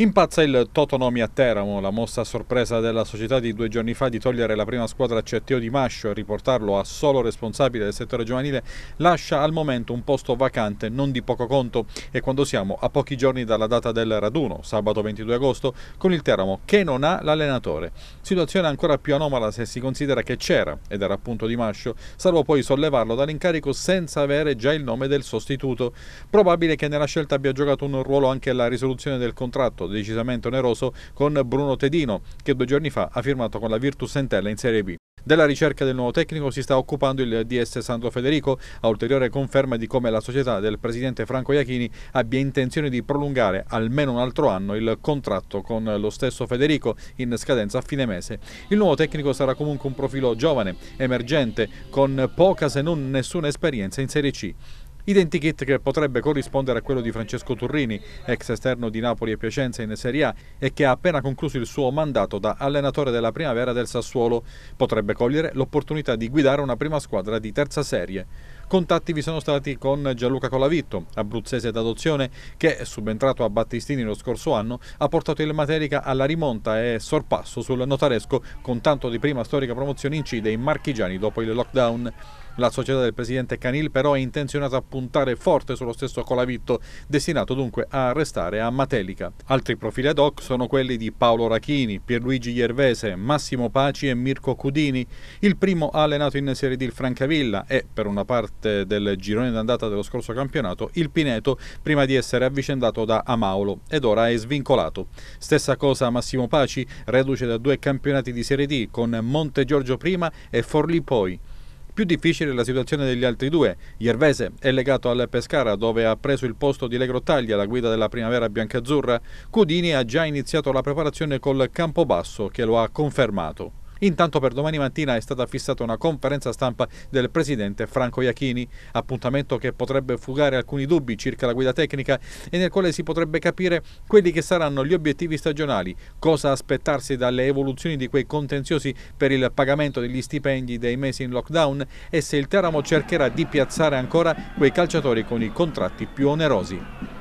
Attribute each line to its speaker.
Speaker 1: Impazza il Totonomi a Teramo, la mossa a sorpresa della società di due giorni fa di togliere la prima squadra a CTO di Mascio e riportarlo a solo responsabile del settore giovanile lascia al momento un posto vacante non di poco conto e quando siamo a pochi giorni dalla data del raduno, sabato 22 agosto, con il Teramo che non ha l'allenatore. Situazione ancora più anomala se si considera che c'era, ed era appunto di Mascio, salvo poi sollevarlo dall'incarico senza avere già il nome del sostituto. Probabile che nella scelta abbia giocato un ruolo anche la risoluzione del contratto decisamente oneroso con Bruno Tedino, che due giorni fa ha firmato con la Virtus Entella in Serie B. Della ricerca del nuovo tecnico si sta occupando il DS Santo Federico, a ulteriore conferma di come la società del presidente Franco Iachini abbia intenzione di prolungare almeno un altro anno il contratto con lo stesso Federico in scadenza a fine mese. Il nuovo tecnico sarà comunque un profilo giovane, emergente, con poca se non nessuna esperienza in Serie C. Identikit che potrebbe corrispondere a quello di Francesco Turrini, ex esterno di Napoli e Piacenza in Serie A e che ha appena concluso il suo mandato da allenatore della primavera del Sassuolo. Potrebbe cogliere l'opportunità di guidare una prima squadra di terza serie. Contatti vi sono stati con Gianluca Colavitto, abruzzese d'adozione, che subentrato a Battistini lo scorso anno, ha portato il Materica alla rimonta e sorpasso sul notaresco con tanto di prima storica promozione in C dei marchigiani dopo il lockdown. La società del presidente Canil però è intenzionata a puntare forte sullo stesso Colavitto, destinato dunque a restare a Matelica. Altri profili ad hoc sono quelli di Paolo Rachini, Pierluigi Iervese, Massimo Paci e Mirko Cudini. Il primo ha allenato in Serie di Francavilla e, per una parte 7 del girone d'andata dello scorso campionato, il Pineto prima di essere avvicendato da Amaulo ed ora è svincolato. Stessa cosa Massimo Paci, reduce da due campionati di Serie D con Monte Giorgio prima e Forlì poi. Più difficile la situazione degli altri due. Iervese è legato al Pescara dove ha preso il posto di Legrottaglia, alla guida della primavera biancazzurra. Cudini ha già iniziato la preparazione col Campobasso che lo ha confermato. Intanto per domani mattina è stata fissata una conferenza stampa del presidente Franco Iachini, appuntamento che potrebbe fugare alcuni dubbi circa la guida tecnica e nel quale si potrebbe capire quelli che saranno gli obiettivi stagionali, cosa aspettarsi dalle evoluzioni di quei contenziosi per il pagamento degli stipendi dei mesi in lockdown e se il Teramo cercherà di piazzare ancora quei calciatori con i contratti più onerosi.